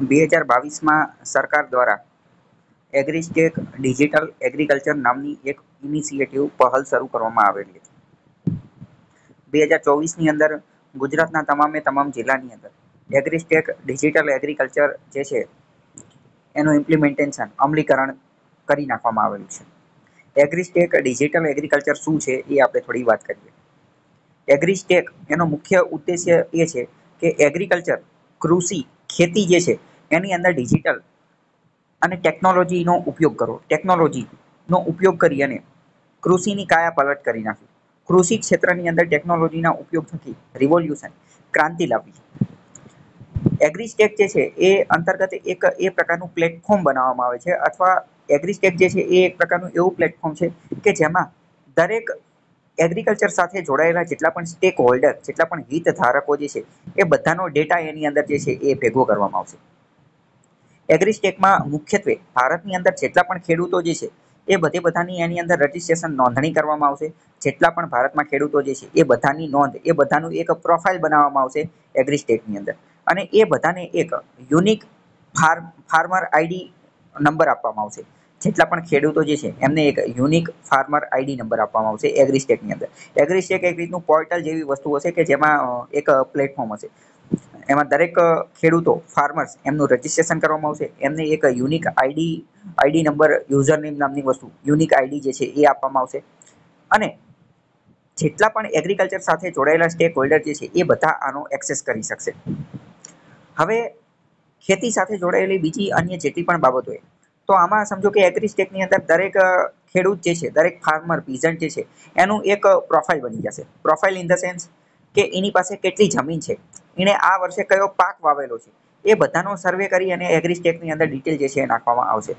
બે હજાર બાવીસમાં સરકાર દ્વારા એગ્રીસ્ટેક ડિજિટલ એગ્રીકલ્ચર નામની એક ઇનિશિયેટિવ પહેલ શરૂ કરવામાં આવેલી હતી બે હજાર ચોવીસની અંદર ગુજરાતના તમામે તમામ જિલ્લાની અંદર એગ્રીસ્ટેક ડિજિટલ એગ્રીકલ્ચર જે છે એનું ઇમ્પ્લિમેન્ટેશન અમલીકરણ કરી નાખવામાં આવેલું છે એગ્રીસ્ટેક ડિજિટલ એગ્રીકલ્ચર શું છે એ આપણે થોડી વાત કરીએ એગ્રીસ્ટેક એનો મુખ્ય ઉદ્દેશ્ય એ છે કે એગ્રીકલ્ચર કૃષિ ખેતી જે છે એની અંદર ડિજિટલ અને ટેકનોલોજીનો ઉપયોગ કરો ટેકનોલોજીનો ઉપયોગ કરી અને કૃષિની કાયા પલટ કરી નાખવી કૃષિ ક્ષેત્રની અંદર ટેકનોલોજીના ઉપયોગ થકી રિવોલ્યુશન ક્રાંતિ લાવવી એગ્રીસ્ટેક જે છે એ અંતર્ગત એક એ પ્રકારનું પ્લેટફોર્મ બનાવવામાં આવે છે અથવા એગ્રીસ્ટેક જે છે એ એક પ્રકારનું એવું પ્લેટફોર્મ છે કે જેમાં દરેક એગ્રીકલ્ચર સાથે જોડાયેલા જેટલા પણ સ્ટેક હોલ્ડર જેટલા પણ હિત ધારકો જે છે એ બધાનો ડેટા એની અંદર જે છે એ ભેગો કરવામાં આવશે એગ્રી સ્ટેકમાં મુખ્યત્વે ભારતની અંદર જેટલા પણ ખેડૂતો જે છે એ બધે બધાની એની અંદર રજિસ્ટ્રેશન નોંધણી કરવામાં આવશે જેટલા પણ ભારતમાં ખેડૂતો જે છે એ બધાની નોંધ એ બધાનું એક પ્રોફાઇલ બનાવવામાં આવશે એગ્રી સ્ટેકની અંદર અને એ બધાને એક unique farm farmer ID number આપવામાં આવશે જેટલા પણ ખેડૂતો જે છે એમને એક યુનિક ફાર્મર આઈડી નંબર આપવામાં આવશે એગ્રીસ્ટેકની અંદર એગ્રીસ્ટેક એક રીતનું પોર્ટલ જેવી વસ્તુ હશે કે જેમાં એક પ્લેટફોર્મ હશે એમાં દરેક ખેડૂતો ફાર્મર્સ એમનું રજીસ્ટ્રેશન કરવામાં આવશે એમને એક unique ID ID number user name નામની વસ્તુ યુનિક આઈડી જે છે એ આપવામાં આવશે અને જેટલા પણ એગ્રીકલ્ચર સાથે જોડાયેલા સ્ટેક હોલ્ડર જે છે એ બધા આનો એક્સેસ કરી શકશે હવે ખેતી સાથે જોડાયેલી બીજી અન્ય જેટલી પણ બાબતો હોય તો આમાં સમજો કે એગ્રીસ્ટેકની અંદર દરેક ખેડૂત જે છે દરેક ફાર્મર પીઝન્ટ જે છે એનું એક પ્રોફાઇલ બની જશે પ્રોફાઇલ ઇન ધ સેન્સ કે એની પાસે કેટલી જમીન છે એણે આ વર્ષે કયો પાક વાવેલો છે એ બધાનો સર્વે કરી અને એગ્રી સ્ટેટની અંદર ડિટેલ જે છે એ નાખવામાં આવશે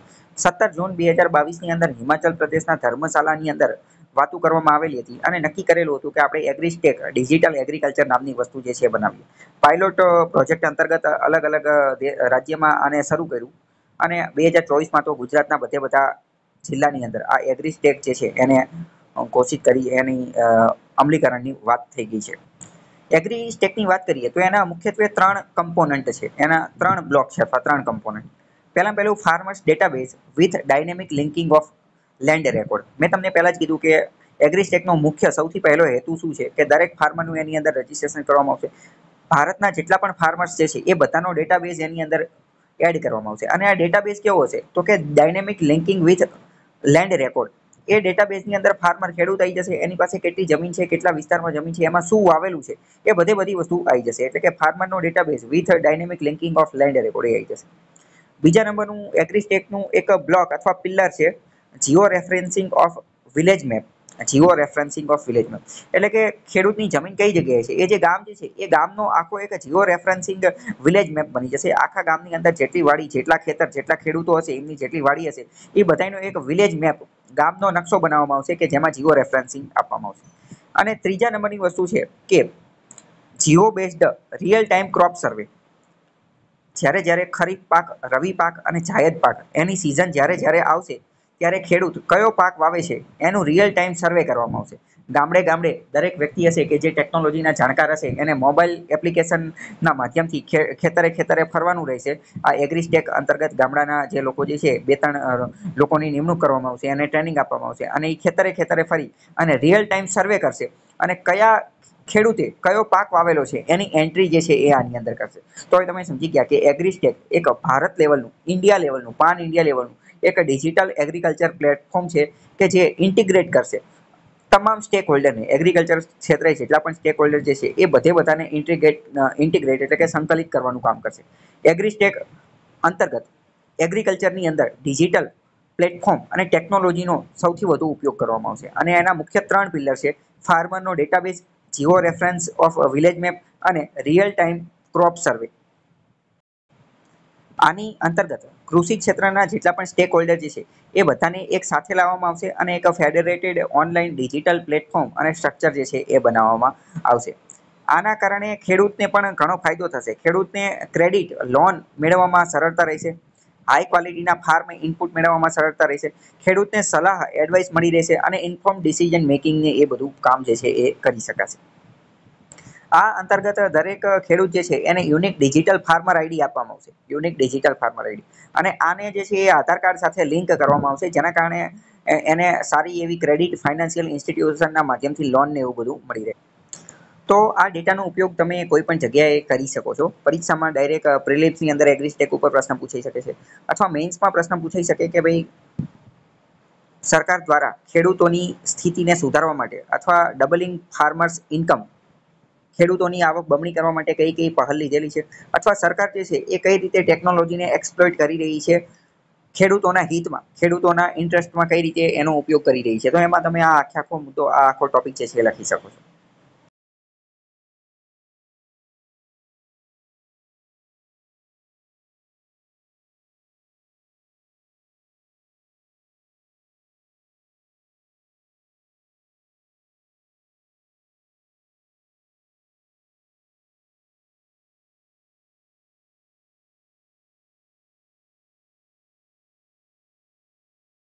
સત્તર જૂન બે હજાર બાવીસની અંદર હિમાચલ પ્રદેશના ધર્મશાલાની અંદર વાતો કરવામાં આવેલી હતી અને નક્કી કરેલું હતું કે આપણે એગ્રીસ્ટેક ડિજિટલ એગ્રીકલ્ચર નામની વસ્તુ જે છે બનાવીએ પાયલોટ પ્રોજેક્ટ અંતર્ગત અલગ અલગ રાજ્યમાં આને શરૂ કર્યું અને બે હજાર ચોવીસમાં તો ગુજરાતના બધે બધા જિલ્લાની અંદર આ એગ્રી સ્ટેક જે છે એને ઘોષિત કરી એની અમલીકરણની વાત થઈ ગઈ છે એગ્રી સ્ટેકની વાત કરીએ તો એના મુખ્યત્વે ત્રણ કમ્પોનન્ટ છે એના ત્રણ બ્લોક છે અથવા ત્રણ કમ્પોનન્ટ પહેલાં પહેલું farmers database with dynamic linking of land record મેં તમને પહેલાં જ કીધું કે એગ્રી સ્ટેકનો મુખ્ય સૌથી પહેલો હેતુ શું છે કે દરેક ફાર્મરનું એની અંદર રજીસ્ટ્રેશન કરવામાં આવશે ભારતના જેટલા પણ ફાર્મર્સ જે છે એ બધાનો ડેટાબેઝ એની અંદર એડ કરવામાં આવશે અને આ ડેટાબેઝ કેવો છે તો કે dynamic linking with land record એ ડેટાબેઝની અંદર ફાર્મર ખેડૂત આવી જશે એની પાસે કેટલી જમીન છે કેટલા વિસ્તારમાં જમીન છે એમાં શું આવેલું છે એ બધે બધી વસ્તુ આવી જશે એટલે કે ફાર્મરનો database with dynamic linking of land record એ આવી જશે બીજા નંબરનું એગ્રીસ્ટેકનું એક બ્લોક અથવા પિલ્લર છે geo referencing of village map geo referencing of વિલેજમાં એટલે કે ખેડૂતની જમીન કઈ જગ્યાએ છે એ જે ગામ જે છે એ ગામનો આખો એક જીઓ રેફરન્સિંગ વિલેજ મેપ બની જશે આખા ગામની અંદર જેટલી વાડી જેટલા ખેતર જેટલા ખેડૂતો હશે એમની જેટલી વાડી હશે એ બધાનો એક વિલેજ મેપ ગામનો નકશો બનાવવામાં આવશે કે જેમાં જીઓ રેફરન્સિંગ આપવામાં આવશે અને ત્રીજા નંબરની વસ્તુ છે કે geo based real time crop survey જ્યારે જ્યારે ખરીફ પાક રવિ પાક અને જાયદ પાક એની સિઝન જ્યારે જ્યારે આવશે ત્યારે ખેડૂત કયો પાક વાવે છે એનું રિયલ ટાઈમ સર્વે કરવામાં આવશે ગામડે ગામડે દરેક વ્યક્તિ હશે કે જે ટેકનોલોજીના જાણકાર હશે એને મોબાઈલ એપ્લિકેશનના માધ્યમથી ખેતરે ખેતરે ફરવાનું રહેશે આ એગ્રીસ્ટેક અંતર્ગત ગામડાના જે લોકો જે છે બે ત્રણ લોકોની નિમણૂક કરવામાં આવશે એને ટ્રેનિંગ આપવામાં આવશે અને એ ખેતરે ખેતરે ફરી અને રિયલ ટાઈમ સર્વે કરશે અને કયા ખેડૂતે કયો પાક વાવેલો છે એની એન્ટ્રી જે છે એ આની અંદર કરશે તો તમે સમજી ગયા કે એગ્રીસ્ટેક એક ભારત લેવલનું ઇન્ડિયા લેવલનું પાન ઇન્ડિયા લેવલનું એક ડિજિટલ એગ્રીકલ્ચર પ્લેટફોર્મ છે કે જે ઇન્ટિગ્રેટ કરશે તમામ સ્ટેક હોલ્ડરને એગ્રીકલ્ચર ક્ષેત્રે જેટલા પણ સ્ટેક હોલ્ડર જે છે એ બધે બધાને ઇન્ટિગ્રેટ ઇન્ટિગ્રેટ એટલે કે સંકલિત કરવાનું કામ કરશે એગ્રી સ્ટેક અંતર્ગત એગ્રીકલ્ચરની અંદર ડિજિટલ પ્લેટફોર્મ અને ટેકનોલોજીનો સૌથી વધુ ઉપયોગ કરવામાં આવશે અને એના મુખ્ય ત્રણ પિલર છે ફાર્મરનો database geo reference of village map અને રિયલ ટાઈમ ક્રોપ સર્વે આની અંતર્ગત કૃષિ ક્ષેત્રના જેટલા પણ સ્ટેક હોલ્ડર જે છે એ બધાને એક સાથે લાવવામાં આવશે અને એક ફેડરેટેડ ઓનલાઈન ડિજિટલ પ્લેટફોર્મ અને સ્ટ્રક્ચર જે છે એ બનાવવામાં આવશે આના કારણે ખેડૂતને પણ ઘણો ફાયદો થશે ખેડૂતને ક્રેડિટ લોન મેળવવામાં સરળતા રહેશે હાઈ ક્વોલિટીના ફાર્મ ઇનપુટ મેળવવામાં સરળતા રહેશે ખેડૂતને સલાહ એડવાઇસ મળી રહેશે અને ઇન્ફોર્મ ડિસિઝન મેકિંગને એ બધું કામ જે છે એ કરી શકાશે આ અંતર્ગત દરેક ખેડૂત જે છે એને યુનિક ડિજિટલ ફાર્મર આઈડી આપવામાં આવશે યુનિક ડિજિટલ ફાર્મર આઈડી અને આને જે છે એ આધાર કાર્ડ સાથે લિંક કરવામાં આવશે જેના કારણે એને સારી એવી ક્રેડિટ ફાઇનાન્શિયલ ઇન્સ્ટિટ્યુશનના માધ્યમથી લોન એવું બધું મળી રહે તો આ ડેટાનો ઉપયોગ તમે કોઈ પણ જગ્યાએ કરી શકો છો પરીક્ષામાં ડાયરેક્ટ પ્રિલિમ્સની અંદર એગ્રીસ્ટેક ઉપર પ્રશ્ન પૂછાઈ શકે છે અથવા મેઇન્સમાં પ્રશ્ન પૂછાઈ શકે કે ભાઈ સરકાર દ્વારા ખેડૂતોની સ્થિતિને સુધારવા માટે અથવા ડબલિંગ ફાર્મર્સ ઇન્કમ ખેડૂતોની આવક બમણી કરવા માટે કઈ કઈ પહલ લીધેલી છે અથવા સરકાર જે છે એ કઈ રીતે ટેકનોલોજીને એક્સપ્લોઇટ કરી રહી છે ખેડૂતોના હિતમાં ખેડૂતોના ઇન્ટરેસ્ટમાં કઈ રીતે એનો ઉપયોગ કરી રહી છે તો એમાં તમે આ આખે આખો મુદ્દો આ આખો ટોપિક છે એ લખી શકો છો